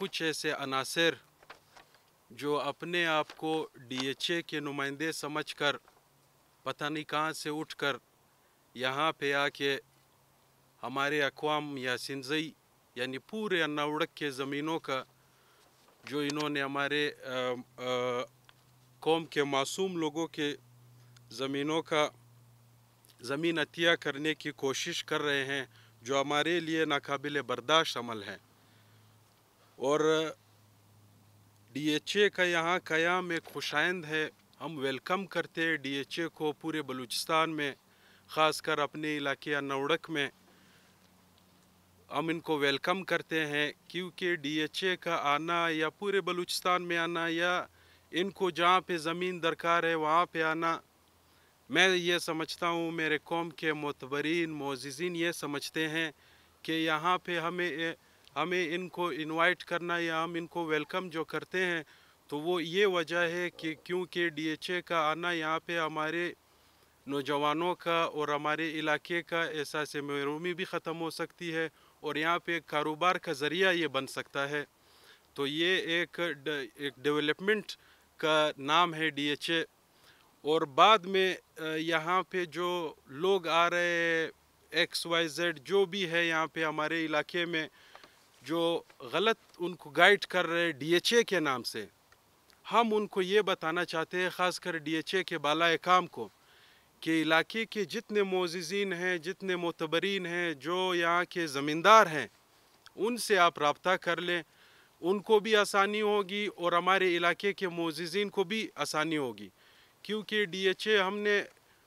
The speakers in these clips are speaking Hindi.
कुछ ऐसे अनासर जो अपने आप को डीएचए के नुमाइंदे समझकर पता नहीं कहाँ से उठकर यहाँ पे आके हमारे अकवाम या सिंजई यानी पूरे उड़क के ज़मीनों का जो इन्होंने हमारे कौम के मासूम लोगों के ज़मीनों का ज़मीन अतिया करने की कोशिश कर रहे हैं जो हमारे लिए नाकबिल बर्दाश्त अमल है और डीएचए का यहाँ क़याम एक खुशाइंद है हम वेलकम करते हैं डीएचए को पूरे बलूचिस्तान में ख़ासकर अपने इलाके नवड़क में हम इनको वेलकम करते हैं क्योंकि डीएचए का आना या पूरे बलूचिस्तान में आना या इनको जहाँ पे ज़मीन दरकार है वहाँ पे आना मैं ये समझता हूँ मेरे कौम के मतबरीन मोजिज़ीन ये समझते हैं कि यहाँ पे हमें हमें इनको इनवाइट करना या हम इनको वेलकम जो करते हैं तो वो ये वजह है कि क्योंकि डीएचए का आना यहाँ पे हमारे नौजवानों का और हमारे इलाके का एहसास महरूमी भी ख़त्म हो सकती है और यहाँ पे कारोबार का ज़रिया ये बन सकता है तो ये एक एक डेवलपमेंट का नाम है डीएचए और बाद में यहाँ पे जो लोग आ रहे एक्स वाई जेड जो भी है यहाँ पे हमारे इलाके में जो गलत उनको गाइड कर रहे डीएचए के नाम से हम उनको ये बताना चाहते हैं ख़ासकर डीएचए के बाला काम को कि इलाके के जितने मोजीन हैं जितने मोतबरीन हैं जो यहाँ के ज़मींदार हैं उनसे आप रबता कर लें उनको भी आसानी होगी और हमारे इलाके के मोजिजीन को भी आसानी होगी क्योंकि डीएचए हमने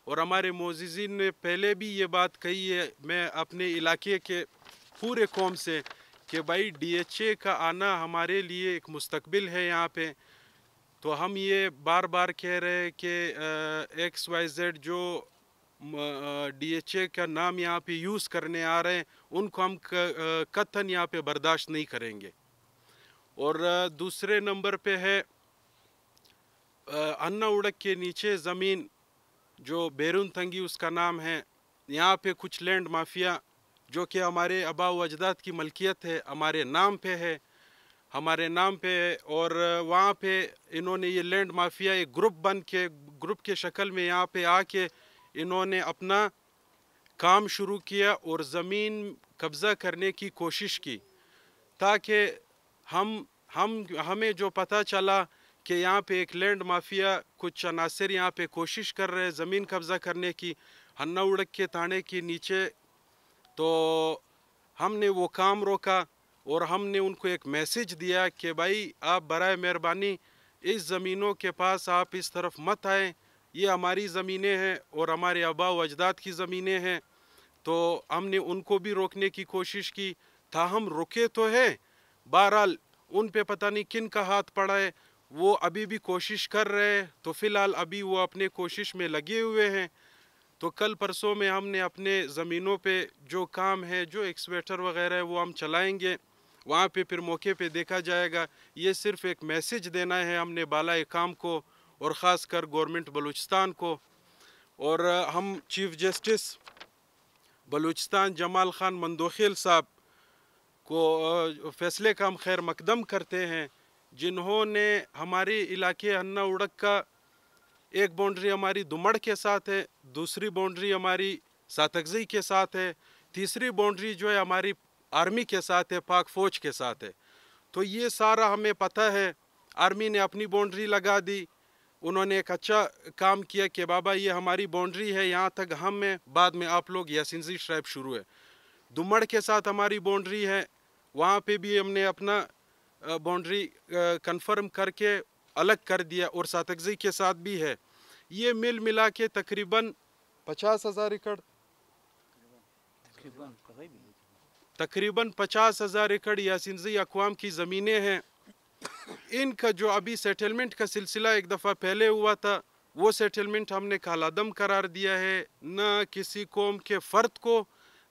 और हमारे मोजिजीन ने पहले भी ये बात कही है मैं अपने इलाके के पूरे कौम से कि भाई डीएचए का आना हमारे लिए एक मुस्तबिल है यहाँ पे तो हम ये बार बार कह रहे हैं कि एक्स वाई जेड जो डीएचए का नाम यहाँ पे यूज़ करने आ रहे हैं उनको हम कथन यहाँ पे बर्दाश्त नहीं करेंगे और दूसरे नंबर पे है अन्ना उड़क के नीचे ज़मीन जो बैरून तंगी उसका नाम है यहाँ पे कुछ लैंड माफिया जो कि हमारे आबा अजदाद की मलकियत है हमारे नाम पे है हमारे नाम पे है और वहाँ पे इन्होंने ये लैंड माफिया एक ग्रुप बन के ग्रुप के शक्ल में यहाँ पे आके इन्होंने अपना काम शुरू किया और ज़मीन कब्ज़ा करने की कोशिश की ताकि हम हम हमें जो पता चला कि यहाँ पे एक लैंड माफिया कुछ अनासर यहाँ पे कोशिश कर रहे हैं ज़मीन कब्ज़ा करने की हन्ना उड़क के ताने के नीचे तो हमने वो काम रोका और हमने उनको एक मैसेज दिया कि भाई आप बर मेहरबानी इस ज़मीनों के पास आप इस तरफ मत आए ये हमारी ज़मीनें हैं और हमारे आबा व अजदाद की ज़मीनें हैं तो हमने उनको भी रोकने की कोशिश की था हम रुके तो हैं बहरहाल उन पे पता नहीं किन का हाथ पड़ा है वो अभी भी कोशिश कर रहे हैं तो फ़िलहाल अभी वो अपने कोशिश में लगे हुए हैं तो कल परसों में हमने अपने ज़मीनों पे जो काम है जो एक्सवेटर वगैरह है वो हम चलाएंगे वहाँ पे फिर मौके पे देखा जाएगा ये सिर्फ एक मैसेज देना है हमने बाला काम को और ख़ास कर गोरमेंट बलूचिस्तान को और हम चीफ जस्टिस बलूचिस्तान जमाल खान मंदोखेल साहब को फैसले का हम खैर मकदम करते हैं जिन्होंने हमारे इलाके अन्ना उड़क का एक बाउंड्री हमारी दुमड़ के साथ है दूसरी बाउंड्री हमारी सातकजी के साथ है तीसरी बाउंड्री जो है हमारी आर्मी के साथ है पाक फौज के साथ है तो ये सारा हमें पता है आर्मी ने अपनी बाउंड्री लगा दी उन्होंने एक अच्छा काम किया कि बाबा ये हमारी बाउंड्री है यहाँ तक हम हैं बाद में आप लोग यासिनजी श्राइब शुरू है दुमड़ के साथ हमारी बाउंड्री है वहाँ पे भी हमने अपना बाउंड्री कंफर्म करके अलग कर दिया और सातकजी के साथ भी है ये मिल मिला के तकरीबन पचास हज़ार एकड़ तकरीबन पचास हज़ार एकड़ यासिनजी अकवाम की ज़मीनें हैं इनका जो अभी सेटलमेंट का सिलसिला एक दफ़ा पहले हुआ था वो सेटलमेंट हमने कालादम करार दिया है न किसी कौम के फ़र्द को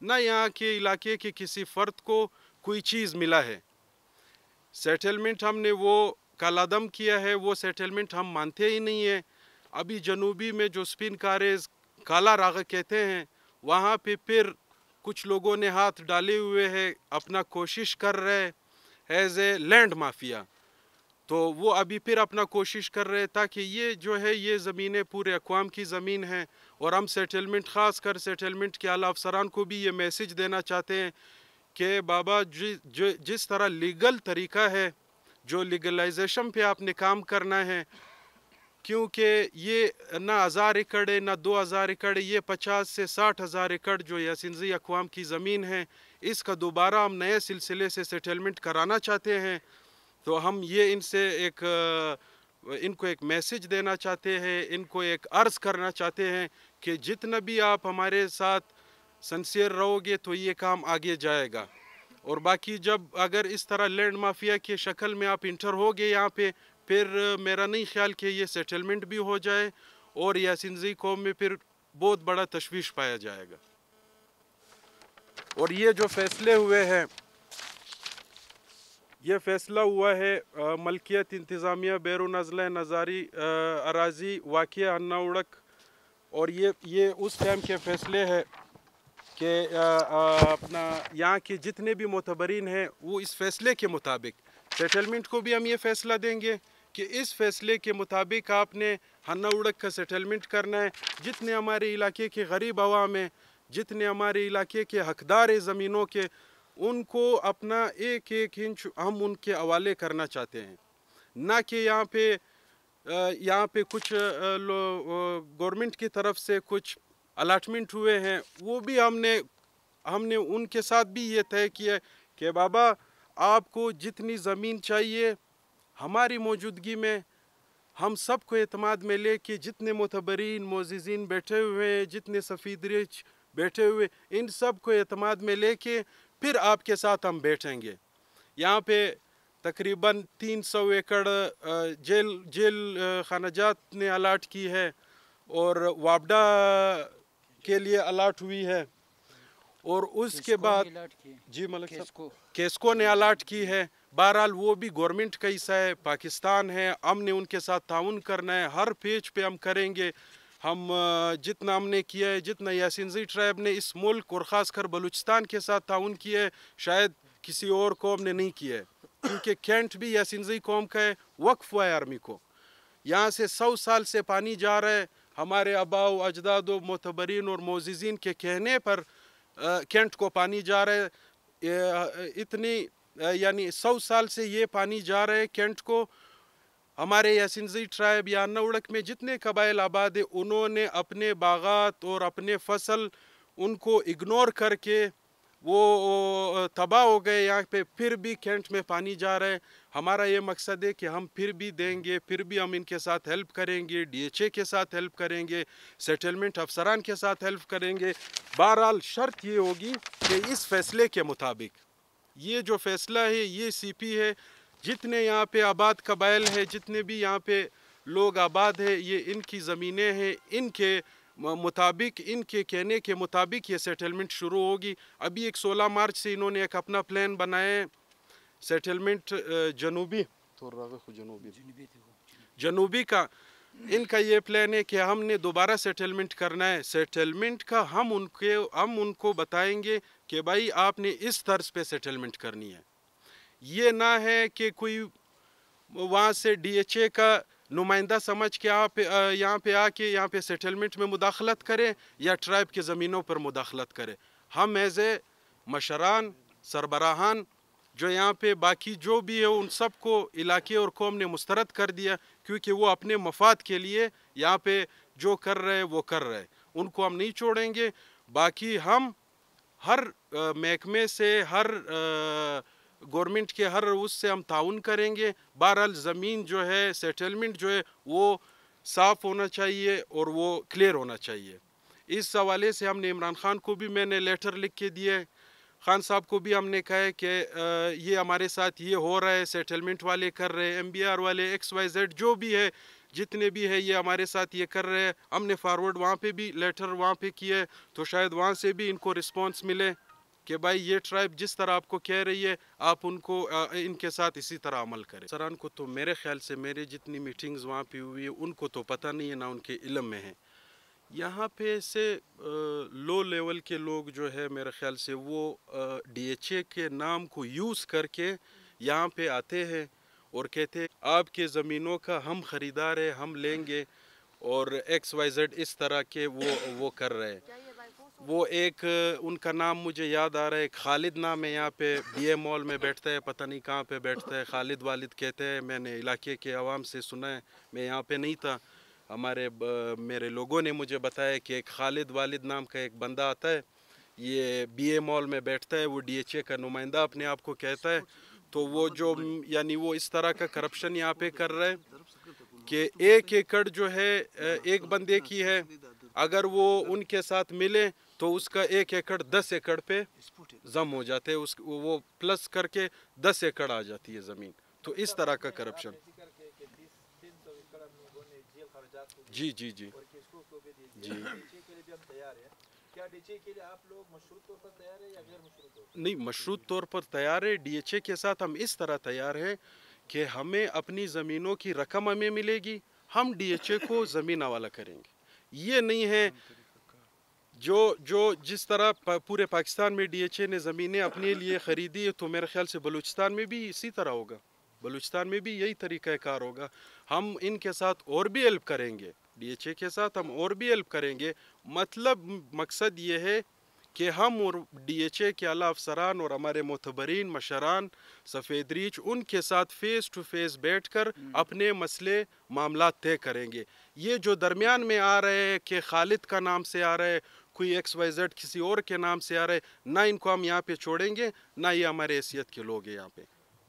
न यहाँ के इलाके के किसी फ़र्द को कोई चीज़ मिला है सेटलमेंट हमने वो कालादम किया है वो सेटलमेंट हम मानते ही नहीं है अभी जनूबी में जो स्पिन कारेज काला राग कहते हैं वहाँ पे फिर कुछ लोगों ने हाथ डाले हुए हैं अपना कोशिश कर रहे एज ए लैंड माफिया तो वो अभी फिर अपना कोशिश कर रहे हैं ताकि ये जो है ये ज़मीनें पूरे अकवाम की ज़मीन हैं और हम सेटलमेंट ख़ास कर सेटलमेंट के अला अफसरान को भी ये मैसेज देना चाहते हैं कि बाबा जि, जि, जिस तरह लीगल तरीका है जो लीगलाइजेशन पे आपने काम करना है क्योंकि ये ना हज़ार एकड़ है ना दो हज़ार एकड़ ये पचास से साठ हज़ार एकड़ जो यासिनजी अकवाम की ज़मीन है इसका दोबारा हम नए सिलसिले से सेटलमेंट कराना चाहते हैं तो हम ये इनसे एक इनको एक मैसेज देना चाहते हैं इनको एक अर्ज़ करना चाहते हैं कि जितना भी आप हमारे साथ सनसियर रहोगे तो ये काम आगे जाएगा और बाकी जब अगर इस तरह लैंड माफिया की शक्ल में आप इंटर हो गए यहाँ पे फिर मेरा नहीं ख्याल कि ये सेटलमेंट भी हो जाए और या कौम में फिर बहुत बड़ा तशवीश पाया जाएगा और ये जो फैसले हुए हैं ये फैसला हुआ है मलकियत इंतज़ामिया बैरून अजला नज़ारी अराजी वाक़ अन्ना उड़क और ये ये उस टाइम के फैसले हैं कि अपना यहाँ के जितने भी मतबरीन हैं वो इस फैसले के मुताबिक सेटलमेंट को भी हम ये फैसला देंगे कि इस फैसले के मुताबिक आपने हन्ना उड़क का सेटलमेंट करना है जितने हमारे इलाके के गरीब आवाम हैं जितने हमारे इलाके के हकदार हैं ज़मीनों के उनको अपना एक एक इंच हम उनके हवाले करना चाहते हैं ना कि यहाँ पे यहाँ पे कुछ गवर्नमेंट की तरफ से कुछ अलाटमेंट हुए हैं वो भी हमने हमने उनके साथ भी ये तय किया कि बाबा आपको जितनी ज़मीन चाहिए हमारी मौजूदगी में हम सबको अतमाद में ले के जितने मतबरीन मोजिजीन बैठे हुए हैं जितने सफ़ीद रिच बैठे हुए इन सब को अतमाद में ले कर फिर आपके साथ हम बैठेंगे यहाँ पे तकरीबन 300 एकड़ जेल जेल खानाजात ने अलाट की है और वापडा के लिए अलाट हुई है और उसके बाद जी मलिक केस्को।, केस्को ने अलर्ट की है बहरहाल वो भी गवर्नमेंट का हिस्सा है पाकिस्तान है हमने उनके साथ ताउन करना है हर पेज पे हम करेंगे हम जितना हमने किया है जितना यासिनजी ट्राइब ने इस मुल्क और ख़ास कर बलूचिस्तान के साथ ताउन किया है शायद किसी और कौम ने नहीं किया है क्योंकि कैंट भी यासिनजी कौम का है वक्फ हुआ है आर्मी को यहाँ से सौ साल से पानी जा रहा है हमारे अबाव अजदाद मतबरीन और मोजिज़ीन के कहने पर कैंट को पानी जा रहा है इतनी यानी सौ साल से ये पानी जा रहा है कैंट को हमारे यासिनजी ट्राइब या नौड़क में जितने कबाइल आबाद हैं उन्होंने अपने बागात और अपने फसल उनको इग्नोर करके वो तबाह हो गए यहाँ पे फिर भी कैंट में पानी जा रहा है हमारा ये मकसद है कि हम फिर भी देंगे फिर भी हम इनके साथ हेल्प करेंगे डीएचए के साथ हेल्प करेंगे सेटलमेंट अफसरान के साथ हेल्प करेंगे बहरहाल शर्त ये होगी कि इस फैसले के मुताबिक ये जो फैसला है ये सीपी है जितने यहाँ पे आबाद कबाइल है जितने भी यहाँ पे लोग आबाद है ये इनकी ज़मीनें हैं इनके मुताबिक इनके कहने के मुताबिक ये सेटलमेंट शुरू होगी अभी एक 16 मार्च से इन्होंने एक अपना प्लान बनाया सेटलमेंट जनूबी जनूबी जनूबी का इनका ये प्लान है कि हमने दोबारा सेटलमेंट करना है सेटलमेंट का हम उनके हम उनको बताएंगे कि भाई आपने इस तर्ज पे सेटलमेंट करनी है ये ना है कि कोई वहाँ से डीएचए का नुमाइंदा समझ के आप यहाँ पे आके यहाँ पे सेटलमेंट में मुदाखलत करें या ट्राइब के ज़मीनों पर मुदाखलत करें हम एज ए मशरान सरबराहान जो यहाँ पे बाकी जो भी है उन सब को इलाके और कौम ने मुस्तरद कर दिया क्योंकि वो अपने मफाद के लिए यहाँ पे जो कर रहे हैं वो कर रहे उनको हम नहीं छोड़ेंगे बाकी हम हर महकमे से हर आ, गवर्नमेंट के हर उससे हम ताउन करेंगे बहरहाल ज़मीन जो है सेटलमेंट जो है वो साफ़ होना चाहिए और वो क्लियर होना चाहिए इस हवाले से हमने इमरान खान को भी मैंने लेटर लिख के दिए खान साहब को भी हमने कहा है कि ये हमारे साथ ये हो रहा है सेटलमेंट वाले कर रहे हैं एमबीआर वाले एक्स वाई जेड जो भी है जितने भी है ये हमारे साथ ये कर रहे हैं हमने फॉरवर्ड वहाँ पे भी लेटर वहाँ पे किए तो शायद वहाँ से भी इनको रिस्पांस मिले कि भाई ये ट्राइब जिस तरह आपको कह रही है आप उनको इनके साथ इसी तरह अमल करें सरान को तो मेरे ख्याल से मेरे जितनी मीटिंग्स वहाँ पे हुई है उनको तो पता नहीं है ना उनके इलम में है यहाँ पे से लो लेवल के लोग जो है मेरे ख्याल से वो डीएचए के नाम को यूज़ करके यहाँ पे आते हैं और कहते हैं आपके ज़मीनों का हम ख़रीदार है हम लेंगे और एक्स वाई जेड इस तरह के वो वो कर रहे हैं वो एक उनका नाम मुझे याद आ रहा है खालिद नाम है यहाँ पे बी ए मॉल में बैठता है पता नहीं कहाँ पे बैठता है खालिद वालिद कहते हैं मैंने इलाके के आवाम से सुना है मैं यहाँ पे नहीं था हमारे मेरे लोगों ने मुझे बताया कि एक खालिद वालिद नाम का एक बंदा आता है ये बी ए मॉल में बैठता है वो डी एच ए का नुमाइंदा अपने आप को कहता है तो वो जो यानी वो इस तरह का करप्शन यहाँ पे कर रहे हैं कि एक एकड़ जो है एक बंदे की है अगर वो उनके साथ मिले तो उसका एक एकड़ दस एकड़ पे जम हो जाते हैं उस वो प्लस करके दस एकड़ आ जाती है ज़मीन तो इस तरह का करप्शन जी जी जी जी नहीं मशरूत तौर पर तैयार है डीएचए के साथ हम इस तरह तैयार हैं कि हमें अपनी ज़मीनों की रकम हमें मिलेगी हम डीएचए को ज़मीन हवाला करेंगे ये नहीं है जो जो जिस तरह पूरे पाकिस्तान में डीएचए ने ज़मीनें अपने लिए ख़रीदी तो मेरे ख्याल से बलूचिस्तान में भी इसी तरह होगा बलूचिस्तान में भी यही तरीका कार होगा हम इनके साथ और भी हेल्प करेंगे डीएचए के साथ हम और भी हेल्प करेंगे मतलब मकसद ये है कि हम और डीएचए के अला अफसरान और हमारे मोतबरीन मशरान सफ़ेद रीच उनके साथ फ़ेस टू फेस बैठकर हम्म। अपने मसले मामला तय करेंगे ये जो दरमियान में आ रहे हैं कि खालिद का नाम से आ रहे कोई एक्स वाई जेड किसी और के नाम से आ रहे ना इनको हम यहाँ पे छोड़ेंगे ना ये हमारे हैसियत के लोग हैं यहाँ पे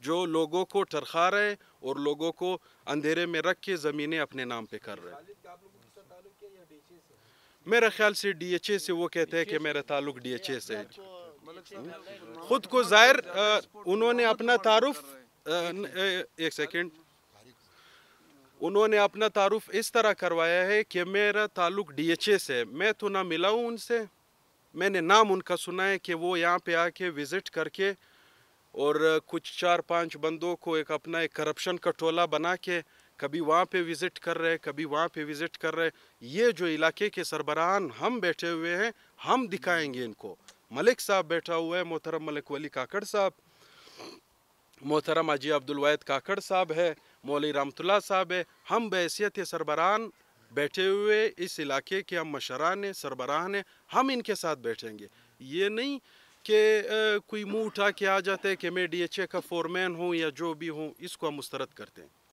जो लोगों को टरखा रहे और लोगों को अंधेरे में रख के ज़मीनें अपने नाम पे कर रहे मेरा ख्याल से डीएचए से वो कहते हैं कि मेरा ताल्लुक डीएचए से है तो मतलब हम्म? खुद को मतलब जाहिर उन्होंने अपना तारुफ एक सेकेंड उन्होंने अपना तारुफ इस तरह करवाया है कि मेरा ताल्लुक डीएचए से मैं तो ना मिला हूँ उनसे मैंने नाम उनका सुना है कि वो यहाँ पे आके विज़िट करके और कुछ चार पांच बंदों को एक अपना एक करप्शन का टोला बना के कभी वहाँ पे विज़िट कर रहे कभी वहाँ पे विज़िट कर रहे ये जो इलाके के सरबराहान हम बैठे हुए हैं हम दिखाएँगे इनको मलिक साहब बैठा हुआ है मोहतरम मलिक वली काकड़ साहब मोहतरम अजी अब्दुलवाद काकड़ साहब है मौली रामतुल्ला साहब है हम बैसीत सरबरान बैठे हुए इस इलाके के हम मशरान हैं हैं हम इनके साथ बैठेंगे ये नहीं कि कोई मुँह उठा के आ जाते हैं कि मैं ए का फोरमैन हूँ या जो भी हूँ इसको हम मुस्तरद करते हैं